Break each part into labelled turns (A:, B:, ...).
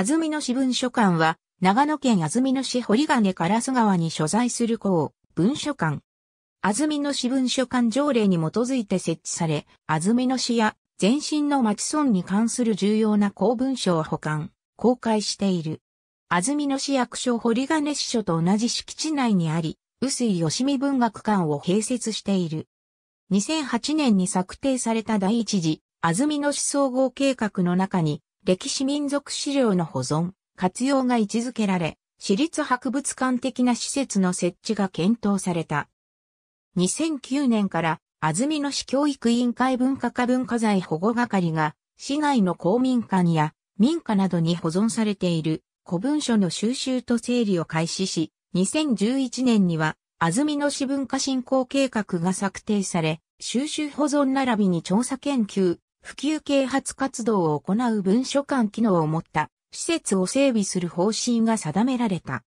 A: 安曇野市文書館は、長野県安曇野市堀金烏川に所在する校、文書館。安曇野市文書館条例に基づいて設置され、安曇野市や前身の町村に関する重要な公文書を保管、公開している。安曇野市役所堀金支所と同じ敷地内にあり、臼井義美文学館を併設している。2008年に策定された第一次、安曇野市総合計画の中に、歴史民族資料の保存、活用が位置づけられ、私立博物館的な施設の設置が検討された。2009年から安曇野市教育委員会文化課文化財保護係が市内の公民館や民家などに保存されている古文書の収集と整理を開始し、2011年には安曇野市文化振興計画が策定され、収集保存並びに調査研究、普及啓発活動を行う文書館機能を持った施設を整備する方針が定められた。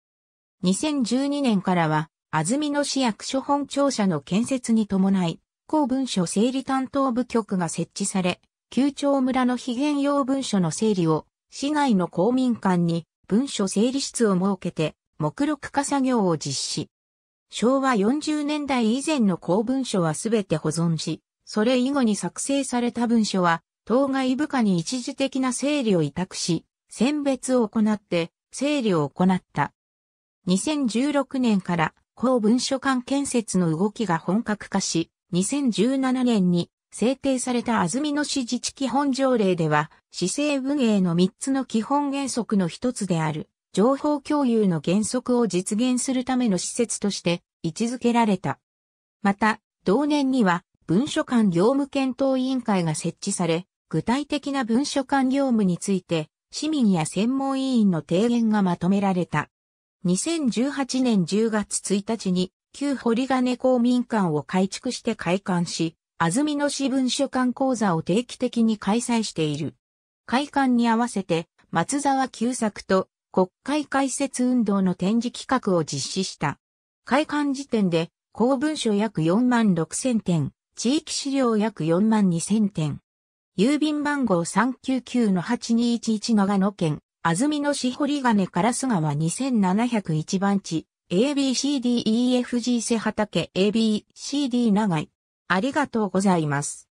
A: 2012年からは、安曇野市役所本庁舎の建設に伴い、公文書整理担当部局が設置され、旧庁村の非現用文書の整理を、市内の公民館に文書整理室を設けて、目録化作業を実施。昭和40年代以前の公文書はすべて保存し、それ以後に作成された文書は、当該部下に一時的な整理を委託し、選別を行って、整理を行った。2016年から、公文書館建設の動きが本格化し、2017年に制定された安曇野市自治基本条例では、市政文営の3つの基本原則の一つである、情報共有の原則を実現するための施設として位置づけられた。また、同年には、文書館業務検討委員会が設置され、具体的な文書館業務について、市民や専門委員の提言がまとめられた。2018年10月1日に、旧堀金公民館を改築して開館し、安曇野市文書館講座を定期的に開催している。開館に合わせて、松沢久作と国会開設運動の展示企画を実施した。開館時点で、公文書約4万6千点、地域資料約4万2000点。郵便番号399-8211長野県、安曇野市堀金烏川2701番地、ABCDEFG 瀬畑 ABCD 長井。ありがとうございます。